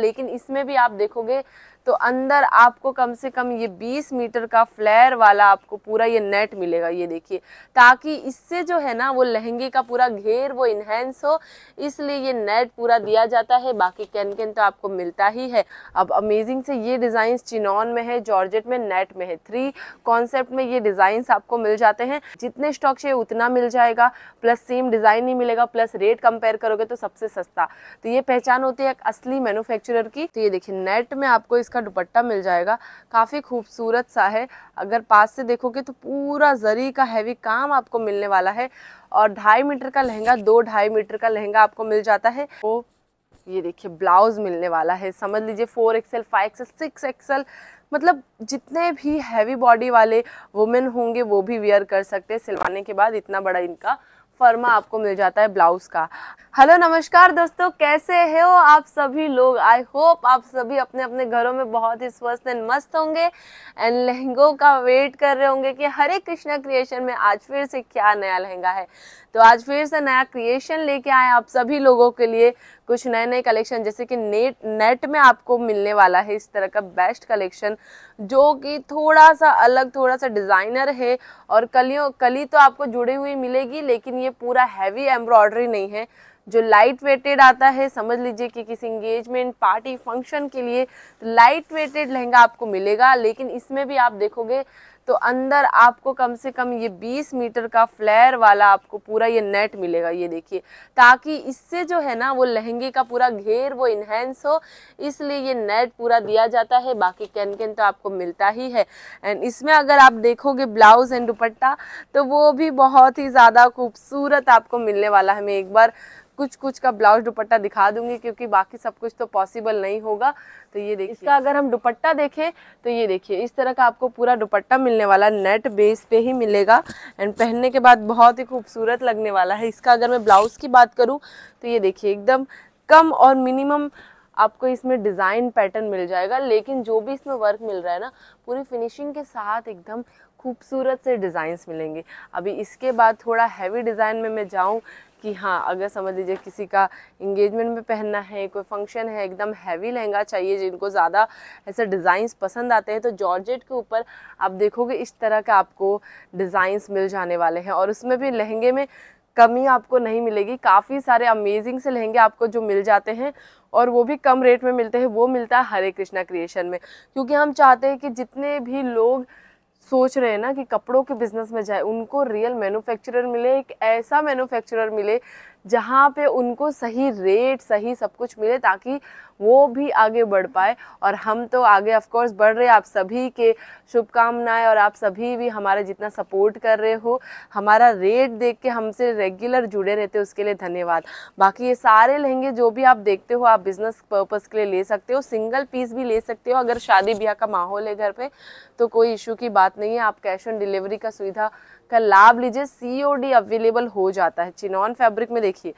लेकिन इसमें भी आप देखोगे तो अंदर आपको कम से कम ये 20 मीटर का फ्लेयर वाला आपको पूरा ये नेट मिलेगा ये देखिए ताकि इससे जो है ना वो लहंगे का पूरा घेर वो इन्हेंस हो इसलिए ये नेट पूरा दिया जाता है बाकी कैन कैन तो आपको मिलता ही है अब अमेजिंग से ये डिज़ाइन चिनॉन में है जॉर्जेट में नेट में है थ्री कॉन्सेप्ट में ये डिज़ाइन आपको मिल जाते हैं जितने स्टॉक चाहिए उतना मिल जाएगा प्लस सेम डिज़ाइन ही मिलेगा प्लस रेट कंपेयर करोगे तो सबसे सस्ता तो ये पहचान होती है असली मैनुफैक्चर मैन्युफैक्चरर की तो ये देखिए नेट में आपको इसका दुपट्टा मिल जाएगा काफ़ी खूबसूरत सा है अगर पास से देखोगे तो पूरा जरी का हैवी काम आपको मिलने वाला है और ढाई मीटर का लहंगा दो ढाई मीटर का लहंगा आपको मिल जाता है वो तो ये देखिए ब्लाउज मिलने वाला है समझ लीजिए four XL five XL six XL मतलब जितने भी हैवी बॉडी वाले वुमेन होंगे वो भी वेयर कर सकते हैं सिलवाने के बाद इतना बड़ा इनका फर्मा आपको मिल जाता है ब्लाउज का हेलो नमस्कार दोस्तों कैसे हो आप सभी लोग आई होप आप सभी अपने अपने घरों में बहुत ही स्वस्थ एंड मस्त होंगे एंड लहंगों का वेट कर रहे होंगे कि हरे कृष्णा क्रिएशन में आज फिर से क्या नया लहंगा है तो आज फिर से नया क्रिएशन लेके आए आप सभी लोगों के लिए कुछ नए नए कलेक्शन जैसे कि नेट नेट में आपको मिलने वाला है इस तरह का बेस्ट कलेक्शन जो कि थोड़ा सा अलग थोड़ा सा डिज़ाइनर है और कलियों कली तो आपको जुड़ी हुई मिलेगी लेकिन ये पूरा हैवी एम्ब्रॉयडरी नहीं है जो लाइट वेटेड आता है समझ लीजिए कि किसी इंगेजमेंट पार्टी फंक्शन के लिए तो लाइट वेटेड लहंगा आपको मिलेगा लेकिन इसमें भी आप देखोगे तो अंदर आपको कम से कम ये 20 मीटर का फ्लेयर वाला आपको पूरा ये नेट मिलेगा ये देखिए ताकि इससे जो है ना वो लहंगे का पूरा घेर वो इन्हेंस हो इसलिए ये नेट पूरा दिया जाता है बाकी कैन कैन तो आपको मिलता ही है एंड इसमें अगर आप देखोगे ब्लाउज एंड दुपट्टा तो वो भी बहुत ही ज़्यादा खूबसूरत आपको मिलने वाला है मैं एक बार कुछ कुछ का ब्लाउज दुपट्टा दिखा दूंगी क्योंकि बाकी सब कुछ तो पॉसिबल नहीं होगा तो ये देखिए इसका अगर हम दुपट्टा देखें तो ये देखिए इस तरह का आपको पूरा दुपट्टा मिलने वाला नेट बेस पे ही मिलेगा एंड पहनने के बाद बहुत ही खूबसूरत लगने वाला है इसका अगर मैं ब्लाउज़ की बात करूँ तो ये देखिए एकदम कम और मिनिमम आपको इसमें डिज़ाइन पैटर्न मिल जाएगा लेकिन जो भी इसमें वर्क मिल रहा है ना पूरी फिनिशिंग के साथ एकदम खूबसूरत से डिज़ाइंस मिलेंगे अभी इसके बाद थोड़ा हैवी डिज़ाइन में मैं जाऊँ कि हाँ अगर समझ लीजिए किसी का इंगेजमेंट में पहनना है कोई फंक्शन है एकदम हैवी लहंगा चाहिए जिनको ज़्यादा ऐसे डिज़ाइंस पसंद आते हैं तो जॉर्जेट के ऊपर आप देखोगे इस तरह का आपको डिज़ाइंस मिल जाने वाले हैं और उसमें भी लहंगे में कमी आपको नहीं मिलेगी काफ़ी सारे अमेजिंग से लहंगे आपको जो मिल जाते हैं और वो भी कम रेट में मिलते हैं वो मिलता है हरे कृष्णा क्रिएशन में क्योंकि हम चाहते हैं कि जितने भी लोग सोच रहे हैं ना कि कपड़ों के बिजनेस में जाए उनको रियल मैन्युफैक्चरर मिले एक ऐसा मैन्युफैक्चरर मिले जहाँ पे उनको सही रेट सही सब कुछ मिले ताकि वो भी आगे बढ़ पाए और हम तो आगे ऑफकोर्स बढ़ रहे आप सभी के शुभकामनाएं और आप सभी भी हमारे जितना सपोर्ट कर रहे हो हमारा रेट देख के हमसे रेगुलर जुड़े रहते हो उसके लिए धन्यवाद बाकी ये सारे लहंगे जो भी आप देखते हो आप बिज़नेस पर्पज़ के लिए ले सकते हो सिंगल पीस भी ले सकते हो अगर शादी ब्याह का माहौल है घर पर तो कोई इशू की बात नहीं है आप कैश ऑन डिलीवरी का सुविधा का लाभ लीजिए सीओडी अवेलेबल हो जाता है चिनॉन फैब्रिक में देखिए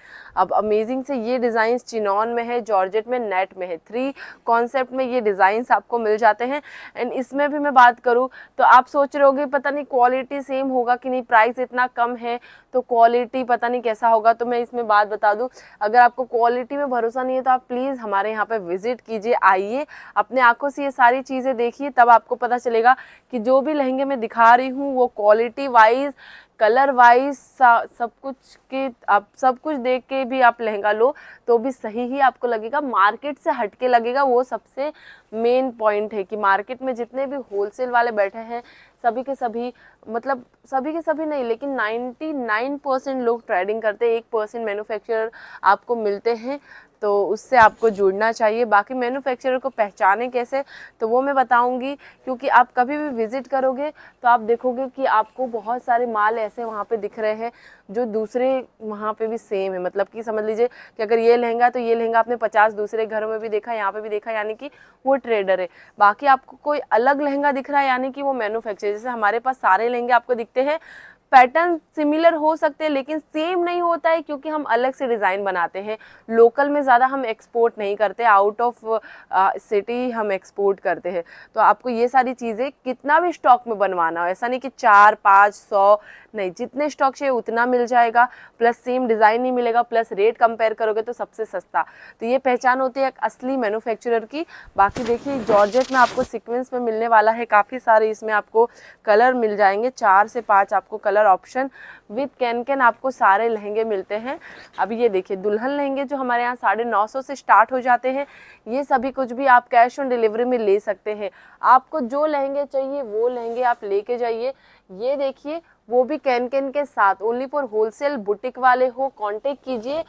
अब अमेजिंग से ये डिज़ाइन चिनॉन में है जॉर्जेट में नेट में है थ्री कॉन्सेप्ट में ये डिज़ाइंस आपको मिल जाते हैं एंड इसमें भी मैं बात करूँ तो आप सोच रहे होगे पता नहीं क्वालिटी सेम होगा कि नहीं प्राइस इतना कम है तो क्वालिटी पता नहीं कैसा होगा तो मैं इसमें बात बता दूँ अगर आपको क्वालिटी में भरोसा नहीं है तो आप प्लीज़ हमारे यहाँ पर विजिट कीजिए आइए अपने आंखों से ये सारी चीज़ें देखिए तब आपको पता चलेगा कि जो भी लहंगे मैं दिखा रही हूँ वो quality wise wise colour wise सब कुछ के आप सब कुछ देख के भी आप लहंगा लो तो भी सही ही आपको लगेगा मार्केट से हटके लगेगा वो सबसे मेन पॉइंट है कि मार्केट में जितने भी होलसेल वाले बैठे हैं सभी के सभी मतलब सभी के सभी नहीं लेकिन 99 परसेंट लोग ट्रेडिंग करते हैं एक परसेंट मैन्युफैक्चरर आपको मिलते हैं तो उससे आपको जुड़ना चाहिए बाकी मैन्युफैक्चरर को पहचाने कैसे तो वो मैं बताऊंगी क्योंकि आप कभी भी विज़िट करोगे तो आप देखोगे कि आपको बहुत सारे माल ऐसे वहाँ पे दिख रहे हैं जो दूसरे वहाँ पे भी सेम है मतलब कि समझ लीजिए कि अगर ये लहंगा तो ये लहंगा आपने पचास दूसरे घरों में भी देखा यहाँ पर भी देखा यानी कि वो ट्रेडर है बाकी आपको कोई अलग लहंगा दिख रहा है यानी कि वो मैनुफैक्चर जैसे हमारे पास सारे लहंगे आपको दिखते हैं पैटर्न सिमिलर हो सकते हैं लेकिन सेम नहीं होता है क्योंकि हम अलग से डिज़ाइन बनाते हैं लोकल में ज़्यादा हम एक्सपोर्ट नहीं करते आउट ऑफ सिटी हम एक्सपोर्ट करते हैं तो आपको ये सारी चीज़ें कितना भी स्टॉक में बनवाना हो ऐसा नहीं कि चार पाँच सौ नहीं जितने स्टॉक चाहिए उतना मिल जाएगा प्लस सेम डिज़ाइन नहीं मिलेगा प्लस रेट कंपेयर करोगे तो सबसे सस्ता तो ये पहचान होती है एक असली मैनुफैक्चरर की बाकी देखिए जॉर्जेट में आपको सिक्वेंस में मिलने वाला है काफ़ी सारे इसमें आपको कलर मिल जाएंगे चार से पाँच आपको colour option with can can आपको सारे लहंगे मिलते हैं अब ये देखिए दुल्हन लहंगे जो हमारे यहाँ साढ़े नौ सौ से स्टार्ट हो जाते हैं ये सभी कुछ भी आप कैश ऑन डिलीवरी में ले सकते हैं आपको जो लहंगे चाहिए वो लहंगे आप लेके जाइए ये देखिए वो भी कैन कैन के साथ ओनली फॉर होलसेल बुटीक वाले हो कांटेक्ट कीजिए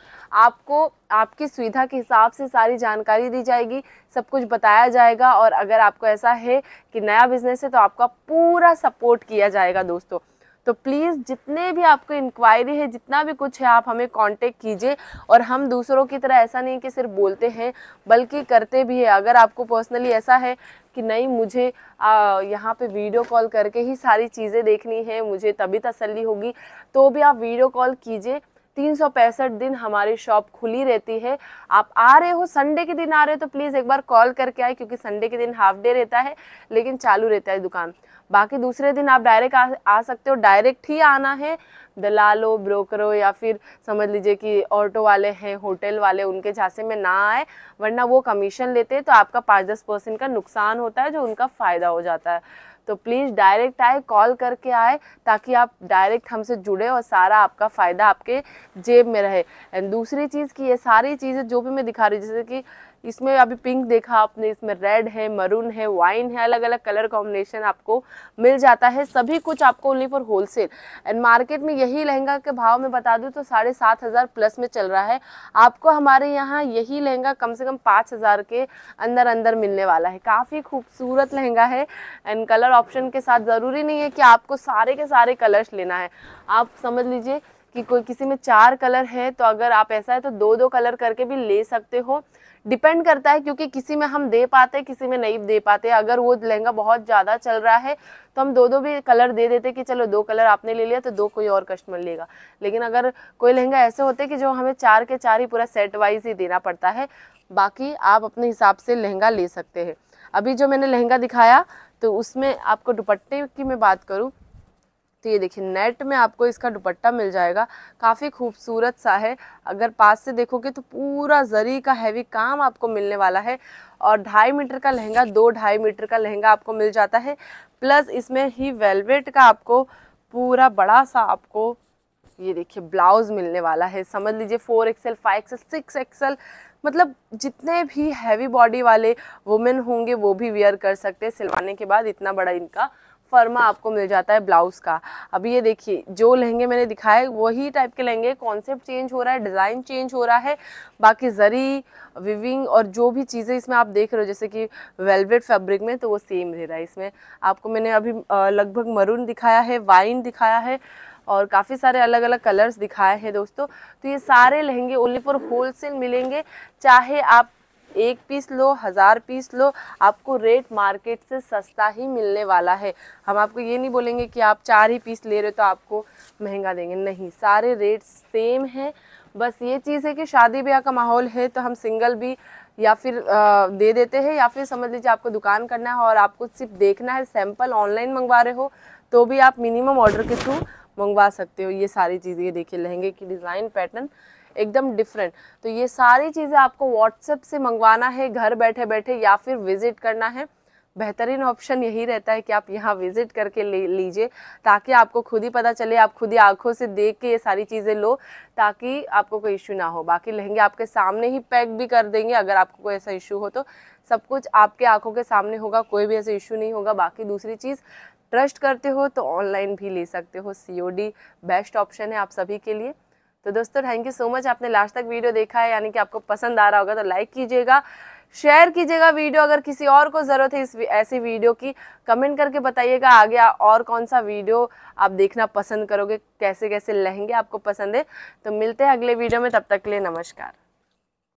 आपको आपकी सुविधा के हिसाब से सारी जानकारी दी जाएगी सब कुछ बताया जाएगा और अगर आपको ऐसा है कि नया बिजनेस है तो आपका पूरा सपोर्ट किया जाएगा दोस्तों तो प्लीज़ जितने भी आपको इंक्वायरी है जितना भी कुछ है आप हमें कांटेक्ट कीजिए और हम दूसरों की तरह ऐसा नहीं कि सिर्फ बोलते हैं बल्कि करते भी है अगर आपको पर्सनली ऐसा है कि नहीं मुझे यहाँ पे वीडियो कॉल करके ही सारी चीज़ें देखनी है मुझे तभी तसल्ली होगी तो भी आप वीडियो कॉल कीजिए तीन दिन हमारी शॉप खुली रहती है आप आ रहे हो संडे के दिन आ रहे हो तो प्लीज़ एक बार कॉल करके आए क्योंकि संडे के दिन हाफ डे रहता है लेकिन चालू रहता है दुकान बाकी दूसरे दिन आप डायरेक्ट आ, आ सकते हो डायरेक्ट ही आना है दलालों ब्रोकरों या फिर समझ लीजिए कि ऑटो वाले हैं होटल वाले उनके झांसे में ना आए वरना वो कमीशन लेते हैं तो आपका पाँच दस परसेंट का नुकसान होता है जो उनका फ़ायदा हो जाता है तो प्लीज़ डायरेक्ट आए कॉल करके आए ताकि आप डायरेक्ट हमसे जुड़े और सारा आपका फ़ायदा आपके जेब में रहे एंड दूसरी चीज़ कि ये सारी चीज़ें जो भी मैं दिखा रही हूँ जैसे कि इसमें अभी पिंक देखा आपने इसमें रेड है मरून है वाइन है अलग अलग कलर कॉम्बिनेशन आपको मिल जाता है सभी कुछ आपको only for wholesale and market में यही लहंगा के भाव में बता दूँ तो साढ़े सात हज़ार प्लस में चल रहा है आपको हमारे यहाँ यही लहंगा कम से कम पाँच हज़ार के अंदर अंदर मिलने वाला है काफ़ी खूबसूरत लहंगा है एंड कलर ऑप्शन के साथ ज़रूरी नहीं है कि आपको सारे के सारे कलर्स लेना है आप समझ लीजिए कि कोई किसी में चार कलर है तो अगर आप ऐसा है तो दो दो कलर करके भी ले सकते हो डिपेंड करता है क्योंकि किसी में हम दे पाते किसी में नहीं दे पाते अगर वो लहंगा बहुत ज़्यादा चल रहा है तो हम दो दो भी कलर दे देते कि चलो दो कलर आपने ले लिया तो दो कोई और कस्टमर लेगा लेकिन अगर कोई लहंगा ऐसे होते कि जो हमें चार के चार ही पूरा सेट वाइज ही देना पड़ता है बाकी आप अपने हिसाब से लहंगा ले सकते हैं अभी जो मैंने लहंगा दिखाया तो उसमें आपको दुपट्टे की मैं बात करूँ सकती है देखिए नेट में आपको इसका दुपट्टा मिल जाएगा काफ़ी खूबसूरत सा है अगर पास से देखोगे तो पूरा जरी का हैवी काम आपको मिलने वाला है और ढाई मीटर का लहंगा दो ढाई मीटर का लहंगा आपको मिल जाता है प्लस इसमें ही वेलवेट का आपको पूरा बड़ा सा आपको ये देखिए ब्लाउज मिलने वाला है समझ लीजिए four XL five XL six XL मतलब जितने भी हैवी बॉडी वाले वुमेन होंगे वो भी वेयर कर सकते हैं सिलवाने के बाद इतना बड़ा इनका फर्मा आपको मिल जाता है ब्लाउज़ का अब ये देखिए जो लहंगे मैंने दिखाए वही टाइप के लहंगे कॉन्सेप्ट चेंज हो रहा है डिज़ाइन चेंज हो रहा है बाकी जरी विविंग और जो भी चीज़ें इसमें आप देख रहे हो जैसे कि वेलवेट फैब्रिक में तो वो सेम रह रहा है इसमें आपको मैंने अभी लगभग मरून दिखाया है वाइन दिखाया है और काफ़ी सारे अलग अलग कलर्स दिखाए हैं दोस्तों तो ये सारे लहंगे ओनली फॉर होलसेल मिलेंगे चाहे आप एक पीस लो हज़ार पीस लो आपको रेट मार्केट से सस्ता ही मिलने वाला है हम आपको ये नहीं बोलेंगे कि आप चार ही पीस ले रहे हो तो आपको महंगा देंगे नहीं सारे रेट सेम हैं बस ये चीज़ है कि शादी ब्याह का माहौल है तो हम सिंगल भी या फिर दे देते हैं या फिर समझ लीजिए आपको दुकान करना है और आपको सिर्फ देखना है सैंपल ऑनलाइन मंगवा रहे हो तो भी आप मिनिमम ऑर्डर के थ्रू मंगवा सकते हो ये सारी चीज़ें देखिए लहंगे की डिज़ाइन पैटर्न एकदम डिफरेंट तो ये सारी चीज़ें आपको व्हाट्सएप से मंगवाना है घर बैठे बैठे या फिर विज़िट करना है बेहतरीन ऑप्शन यही रहता है कि आप यहाँ विज़िट करके ले लीजिए ताकि आपको खुद ही पता चले आप खुद ही आंखों से देख के ये सारी चीज़ें लो ताकि आपको कोई इशू ना हो बाकी लहंगे आपके सामने ही पैक भी कर देंगे अगर आपको कोई ऐसा इशू हो तो सब कुछ आपके आंखों के सामने होगा कोई भी ऐसा इशू नहीं होगा बाकी दूसरी चीज़ ट्रस्ट करते हो तो ऑनलाइन भी ले सकते हो सी बेस्ट ऑप्शन है आप सभी के लिए तो दोस्तों थैंक यू सो मच आपने लास्ट तक वीडियो देखा है यानी कि आपको पसंद आ रहा होगा तो लाइक कीजिएगा शेयर कीजिएगा वीडियो अगर किसी और को ज़रूरत है इस ऐसी वीडियो की कमेंट करके बताइएगा आगे और कौन सा वीडियो आप देखना पसंद करोगे कैसे कैसे लहंगे आपको पसंद है तो मिलते हैं अगले वीडियो में तब तक के लिए नमस्कार